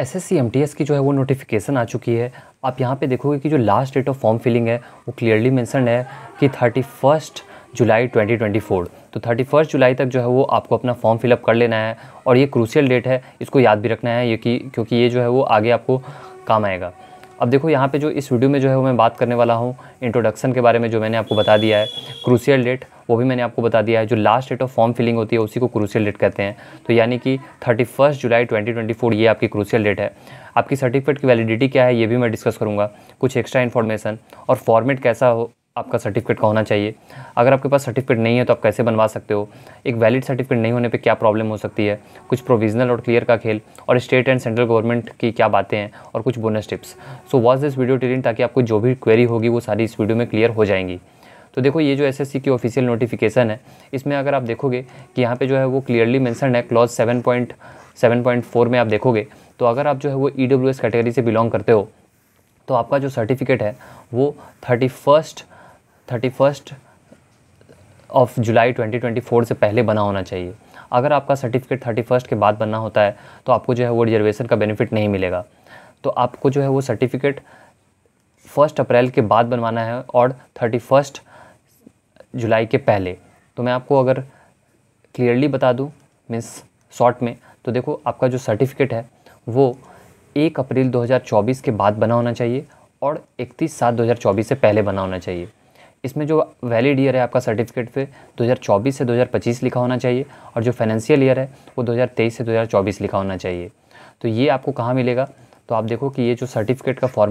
S S की जो है वो नोटिफिकेशन आ चुकी है आप यहाँ पे देखोगे कि जो last date of form filling है वो क्लियरली मैंसन है कि थर्टी फर्स्ट जुलाई 2024 तो थर्टी फर्स्ट जुलाई तक जो है वो आपको अपना फॉर्म फिलअप कर लेना है और ये क्रूशियल डेट है इसको याद भी रखना है ये कि क्योंकि ये जो है वो आगे आपको काम आएगा अब देखो यहाँ पे जो इस वीडियो में जो है वो मैं बात करने वाला हूँ इंट्रोडक्शन के बारे में जो मैंने आपको बता दिया है क्रूसियल डेट वो भी मैंने आपको बता दिया है जो last date of form filling होती है उसी को क्रूसियल डेट कहते हैं तो यानी कि thirty first July twenty twenty four ये आपकी क्रूसियल डेट है आपकी सर्टिफिकेट की वैलिडिटी क्या है ये भी मैं डिस्कस करूँगा कुछ एक्स्ट्रा इन्फॉर्मेशन और फॉर्मेट कैसा हो आपका सर्टिफिकेट का होना चाहिए अगर आपके पास सर्टिफिकेट नहीं है तो आप कैसे बनवा सकते हो एक वैलिड सर्टिफिकेट नहीं होने पे क्या प्रॉब्लम हो सकती है कुछ प्रोविजनल और क्लियर का खेल और स्टेट एंड सेंट्रल गवर्नमेंट की क्या बातें हैं और कुछ bonus tips so watch this video till end ताकि आपको जो भी क्वेरी होगी वो सारी इस वीडियो में क्लियर हो जाएंगी तो देखो ये जो एस की ऑफिशियल नोटिफिकेशन है इसमें अगर आप देखोगे कि यहाँ पर जो है वो क्लियरली मैंसन है क्लॉज सेवन में आप देखोगे तो अगर आप जो है वो ई e कैटेगरी से बिलोंग करते हो तो आपका जो सर्टिफिकेट है वो thirty first thirty first of July 2024 से पहले बना होना चाहिए अगर आपका सर्टिफिकेट थर्टी फर्स्ट के बाद बनना होता है तो आपको जो है वो रिजर्वेशन का बेनिफिट नहीं मिलेगा तो आपको जो है वो सर्टिफिकेट फर्स्ट अप्रैल के बाद बनवाना है और थर्टी फर्स्ट जुलाई के पहले तो मैं आपको अगर क्लियरली बता दूँ मीन्स शॉर्ट में तो देखो आपका जो सर्टिफिकेट है वो एक अप्रैल 2024 के बाद बना होना चाहिए और 31 सात 2024 से पहले बना होना चाहिए इसमें जो वैलिड ईयर है आपका सर्टिफिकेट पे 2024 से 2025 लिखा होना चाहिए और जो फाइनेंशियल ईयर है वो 2023 से 2024 लिखा होना चाहिए तो ये आपको कहाँ मिलेगा तो आप देखो कि ये जो सर्टिफिकेट का फॉर्म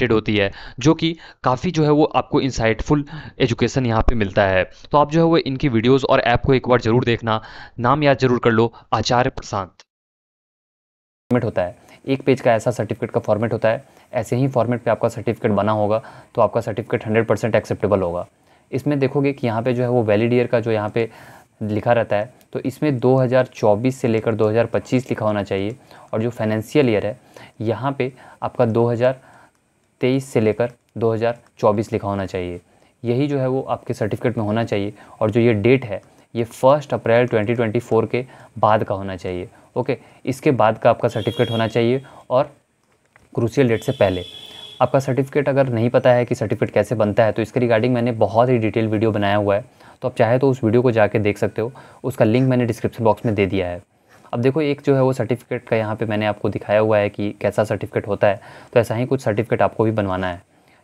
रिलेटेड होती है जो कि काफ़ी जो है वो आपको इंसाइटफुल एजुकेशन यहाँ पे मिलता है तो आप जो है वो इनकी वीडियोस और ऐप को एक बार ज़रूर देखना नाम याद जरूर कर लो आचार्य प्रशांत फॉर्मेट होता है एक पेज का ऐसा सर्टिफिकेट का फॉर्मेट होता है ऐसे ही फॉर्मेट पे आपका सर्टिफिकेट बना होगा तो आपका सर्टिफिकेट हंड्रेड परसेंट एक्सेप्टेबल होगा इसमें देखोगे कि यहाँ पे जो है वो वैलिड ईयर का जो यहाँ पे लिखा रहता है तो इसमें 2024 से लेकर 2025 लिखा होना चाहिए और जो फाइनेंशियल ईयर है यहाँ पे आपका 2023 से लेकर 2024 लिखा होना चाहिए यही जो है वो आपके सर्टिफिकेट में होना चाहिए और जो ये डेट है ये फर्स्ट अप्रैल 2024 के बाद का होना चाहिए ओके इसके बाद का आपका सर्टिफिकेट होना चाहिए और क्रूसियल डेट से पहले आपका सर्टिफिकेट अगर नहीं पता है कि सर्टिफिकेट कैसे बनता है तो इसके रिगार्डिंग मैंने बहुत ही डिटेल वीडियो बनाया हुआ है तो आप चाहे तो उस वीडियो को जाके देख सकते हो उसका लिंक मैंने डिस्क्रिप्शन बॉक्स में दे दिया है अब देखो एक जो है वो सर्टिफिकेट का यहाँ पे मैंने आपको दिखाया हुआ है कि कैसा सर्टिफिकेट होता है तो ऐसा ही कुछ सर्टिफिकेट आपको भी बनवाना है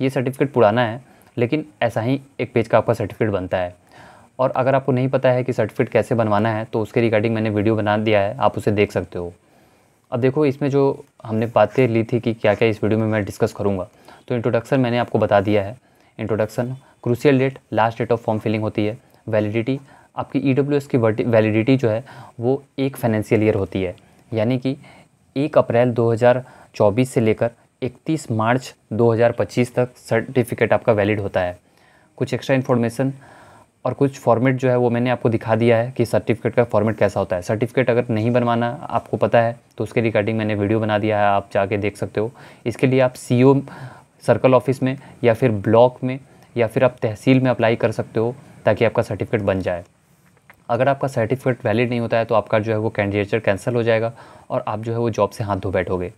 ये सर्टिफिकेट पुराना है लेकिन ऐसा ही एक पेज का आपका सर्टिफिकेट बनता है और अगर आपको नहीं पता है कि सर्टिफिकेट कैसे बनवाना है तो उसके रिगार्डिंग मैंने वीडियो बना दिया है आप उसे देख सकते हो अब देखो इसमें जो हमने बातें ली थी कि क्या क्या इस वीडियो में मैं डिस्कस करूँगा तो इंट्रोडक्शन मैंने आपको बता दिया है introduction crucial date last date of form filling होती है वैलिडिटी आपकी ई डब्ल्यू एस की वैलिडिटी जो है वो एक फाइनेंशियल ईयर होती है यानी कि एक अप्रैल 2024 से लेकर 31 मार्च 2025 तक सर्टिफिकेट आपका वैलिड होता है कुछ एक्स्ट्रा इन्फॉर्मेशन और कुछ फॉर्मेट जो है वो मैंने आपको दिखा दिया है कि सर्टिफिकेट का फॉर्मेट कैसा होता है सर्टिफिकेट अगर नहीं बनवाना आपको पता है तो उसके रिगार्डिंग मैंने वीडियो बना दिया है आप जाके देख सकते हो इसके लिए आप सी सर्कल ऑफिस में या फिर ब्लॉक में या फिर आप तहसील में अप्लाई कर सकते हो ताकि आपका सर्टिफिकेट बन जाए अगर आपका सर्टिफिकेट वैलिड नहीं होता है तो आपका जो है वो कैंडिडेचर कैंसिल हो जाएगा और आप जो है वो जॉब से हाथ धो बैठोगे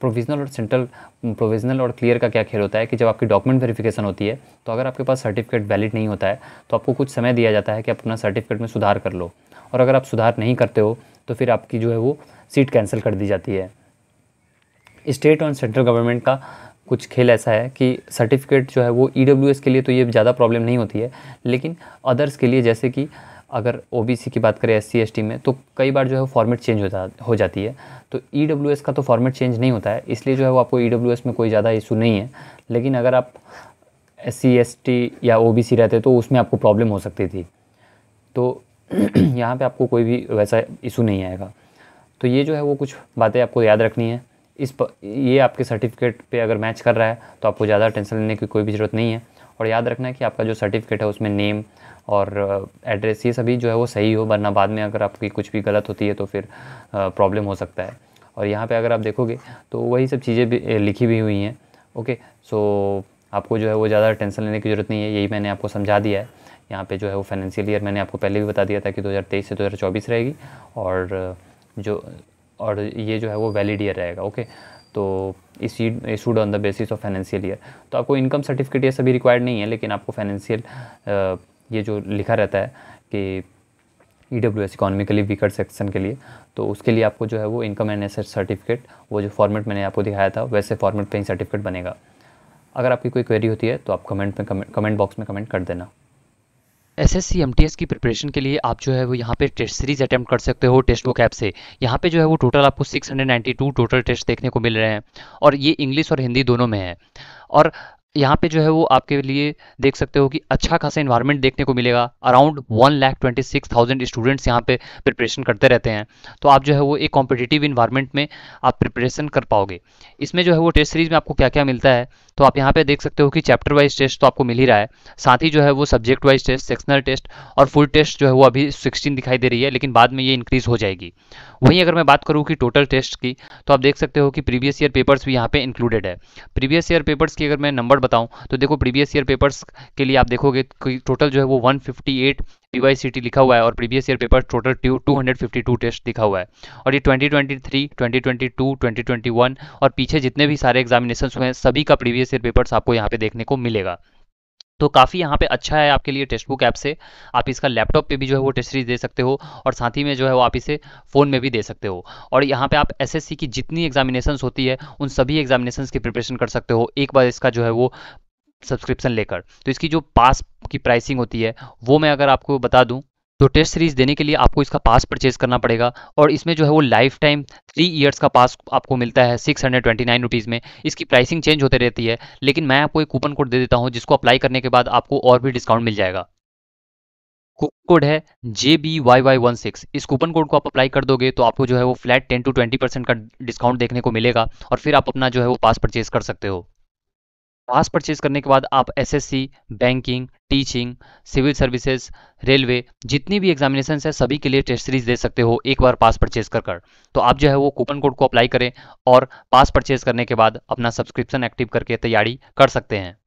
प्रोविजनल और सेंट्रल प्रोविजनल और क्लियर का क्या खेल होता है कि जब आपकी डॉक्यूमेंट वेरिफिकेशन होती है तो अगर आपके पास सर्टिफिकेट वैलिड नहीं होता है तो आपको कुछ समय दिया जाता है कि आप अपना सर्टिफिकेट में सुधार कर लो और अगर आप सुधार नहीं करते हो तो फिर आपकी जो है वो सीट कैंसिल कर दी जाती है स्टेट और सेंट्रल गवर्नमेंट का कुछ खेल ऐसा है कि सर्टिफिकेट जो है वो ई e के लिए तो ये ज़्यादा प्रॉब्लम नहीं होती है लेकिन अदर्स के लिए जैसे कि अगर ओ की बात करें एस सी में तो कई बार जो है फॉर्मेट चेंज हो जा हो जाती है तो ई e का तो फॉर्मेट चेंज नहीं होता है इसलिए जो है वो आपको ई e में कोई ज़्यादा इशू नहीं है लेकिन अगर आप एस सी या ओ रहते तो उसमें आपको प्रॉब्लम हो सकती थी तो यहाँ पे आपको कोई भी वैसा इशू नहीं आएगा तो ये जो है वो कुछ बातें आपको याद रखनी है इस प, ये आपके सर्टिफिकेट पे अगर मैच कर रहा है तो आपको ज़्यादा टेंशन लेने की कोई भी ज़रूरत नहीं है और याद रखना है कि आपका जो सर्टिफिकेट है उसमें नेम और एड्रेस ये सभी जो है वो सही हो वरना बाद में अगर आपकी कुछ भी गलत होती है तो फिर प्रॉब्लम हो सकता है और यहाँ पे अगर आप देखोगे तो वही सब चीज़ें भी लिखी भी हुई हैं ओके सो आपको जो है वो ज़्यादा टेंशन लेने की ज़रूरत नहीं है यही मैंने आपको समझा दिया है यहाँ पे जो है वो फाइनेंशियल ईयर मैंने आपको पहले भी बता दिया था कि 2023 से 2024 रहेगी और जो और ये जो है वो वैलिड ईयर रहेगा ओके तो इसी issued on the basis of financial year तो आपको इनकम सर्टिफिकेट ये सभी रिक्वायर्ड नहीं है लेकिन आपको फाइनेंशियल ये जो लिखा रहता है कि E W S economically weaker section के लिए तो उसके लिए आपको जो है वो इनकम एंड एसेट सर्टिफिकेट वो जो फॉर्मेट मैंने आपको दिखाया था वैसे फॉर्मेट पे ही सर्टिफिकेट बनेगा अगर आपकी कोई क्वेरी होती है तो आप कमेंट में कमेंट, कमेंट बॉक्स में कमेंट कर देना S S C M T S की प्रिपरेशन के लिए आप जो है वो यहाँ पे टेस्ट सीरीज अटैम्प्ट कर सकते हो टेस्ट बुक ऐप से यहाँ पे जो है वो टोटल आपको 692 टोटल टेस्ट देखने को मिल रहे हैं और ये इंग्लिश और हिंदी दोनों में है और यहाँ पे जो है वो आपके लिए देख सकते हो कि अच्छा खासा इन्वायरमेंट देखने को मिलेगा around one lakh twenty six thousand students यहाँ पे प्रिपरेशन करते रहते हैं तो आप जो है वो एक कॉम्पिटिटिव इन्वायरमेंट में आप प्रिपरेशन कर पाओगे इसमें जो है वो टेस्ट सीरीज में आपको क्या क्या मिलता है तो आप यहाँ पे देख सकते हो कि चैप्टर वाइज टेस्ट तो आपको मिल ही रहा है साथ ही जो है वो subject wise test sectional test और फुल टेस्ट जो है वो अभी सिक्सटीन दिखाई दे रही है लेकिन बाद में ये इंक्रीज हो जाएगी वहीं अगर मैं बात करूँ कि टोटल टेस्ट की तो आप देख सकते हो कि प्रीवियस ईयर पेपर्स भी यहाँ पे इंक्लूडेड है प्रीवियस ईयर पेपर्स की अगर मैं नंबर बताऊँ तो देखो प्रीवियस ईयर पेपर्स के लिए आप देखोगे कि टोटल जो है वो वन यूआईसीटी लिखा हुआ है और previous year paper total two hundred fifty two test लिखा हुआ है और ये twenty twenty three twenty twenty two twenty twenty one और पीछे जितने भी सारे एग्जामिनेशन हुए हैं सभी का प्रीवियस ईयर पेपर्स आपको यहाँ पे देखने को मिलेगा तो काफ़ी यहाँ पे अच्छा है आपके लिए टेक्स्ट बुक ऐप से आप इसका लैपटॉप पे भी जो है वो टेस्ट सीरीज दे सकते हो और साथ ही में जो है वो आप इसे फ़ोन में भी दे सकते हो और यहाँ पे आप एसएससी की जितनी एग्जामिनेशंस होती है उन सभी एग्जामिनेशंस की प्रिपरेशन कर सकते हो एक बार इसका जो है वो सब्सक्रिप्शन लेकर तो इसकी जो पास की प्राइसिंग होती है वो मैं अगर आपको बता दूं तो टेस्ट सीरीज देने के लिए आपको इसका पास परचेज करना पड़ेगा और इसमें जो है वो लाइफ टाइम थ्री ईयर्स का पास आपको मिलता है six hundred twenty nine rupees में इसकी प्राइसिंग चेंज होते रहती है लेकिन मैं आपको एक कूपन कोड दे देता हूँ जिसको अप्लाई करने के बाद आपको और भी डिस्काउंट मिल जाएगा कोड है J B Y Y one six इस कूपन कोड को आप अप्लाई कर दोगे तो आपको जो है वो flat ten to twenty percent का डिस्काउंट देखने को मिलेगा और फिर आप अपना जो है वो पास परचेज कर सकते हो पास परचेज करने के बाद आप SSC, banking teaching civil services railway जितनी भी एग्जामिनेशन है सभी के लिए टेस्ट सीरीज दे सकते हो एक बार पास परचेज कर कर तो आप जो है वो कूपन कोड को अप्लाई करें और पास परचेज करने के बाद अपना सब्सक्रिप्शन एक्टिव करके तैयारी कर सकते हैं